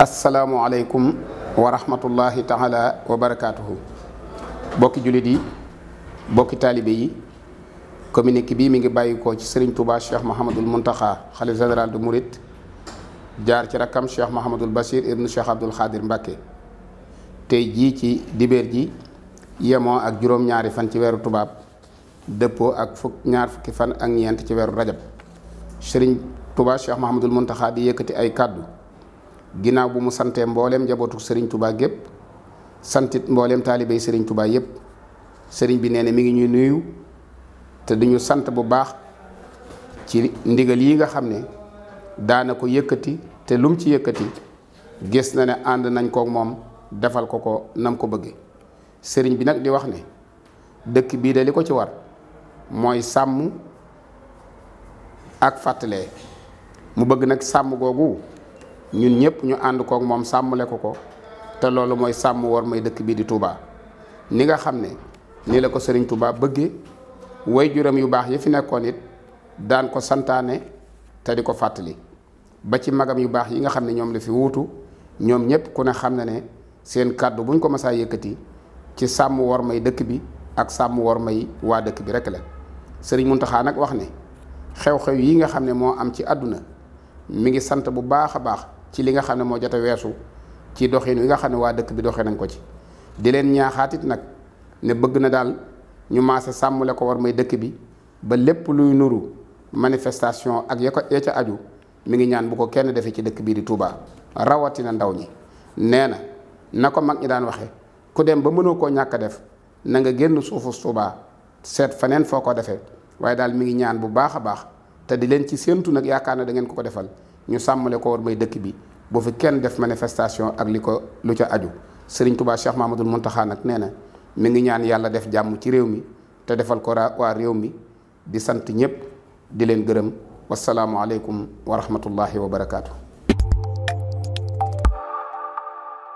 asalaamualeykum wa rahmatullahi taala wa barakaatuhu bokki jullit yi bokki taalibe yi communiqué bii mi ngi bàyyikoo ci Serigne Touba Cheikh Mouhamadul Mountakha xalif général du Mouride jaar ci rakkam Cheikh Mouhamadul Bachir ibnu Cheikh Abdoul Khadir Mbacke tey jii ci dibeer ji yemoo ak juróom-ñaari fan ci weeru tubaab dëppoo ak fukk ñaar fukki fan ak ñeent ci weeru rajab Serigne Touba Cheikh Mouhamadul Mountakha di yëkkati ay kàddu ginnaaw bi mu santee mbooleem njabootu sëriñ tubaa gépp santit mbooleem taalibey sëriñ tubaa yépp sëriñ bi nee na mi ngi ñuy nuyu te duñu sant bu baax ci ndigal yi nga xam ne daana ko yëkkati te lum ci yëkkati gis na ne ànd nañ kook moom defal ko ko nam ko bëgge sëriñ bi nag di wax ne dëkk bii de li ko ci war mooy sàmm ak fàttale mu bëgg nag sàmm googu ñun ñëpp ñu ànd kook moom sàmmale ko ko te loolu mooy sàmm war may dëkk bii di Touba ni nga xam ne nii la ko sëriñ Touba bëggee way juram yu baax yi fi nekkoon it daan ko santaane te di ko fàttali ba ci magam yu baax yi nga xam ne ñoom la fi wuutu ñoom ñëpp ku ne xam na ne seen kàddu buñ ko masaa yëkkati ci sàmm war may dëkk bi ak sàmm war may waa dëkk bi rek la sëriñ Muntaxa nag wax ne xew-xew yi nga xam ne moo am ci àdduna mi ngi sant bu baax a baax ci li nga xam ne moo jote a weesu ci doxin wi nga xam ne waa dëkk bi doxee nañ ko ci di leen ñaaxaatit nag ne bëgg na daal ñu maase sàmmule ko war may dëkk bi ba lépp luy nuru manifestation ak ya ko ya ca aju mi ngi ñaan bu ko kenn defee ci dëkk bii di Touba rawatina ndaw ñi nee na na ko mag ñi daan waxe ku dem ba mënoo koo ñàkk a def na nga génn suufu Touba seet faneen foo ko defee waaye daal mi ngi ñaan bu baax a baax te di leen ci séentu nag yaakaar na da ngeen ko ko defal ñu sàmmale ko war may dëkk bi boo fi kenn def manifestation ak li ko lu ca aju sëriñ Touba Cheikh Mahamadul Muntaxa nag nee na mi ngi ñaan yàlla def jàmm ci réew mi te defal ko waa réew mi di sant ñëpp di leen gërëm wasalaamualeykum wa rahmatullahi wa barakaatu.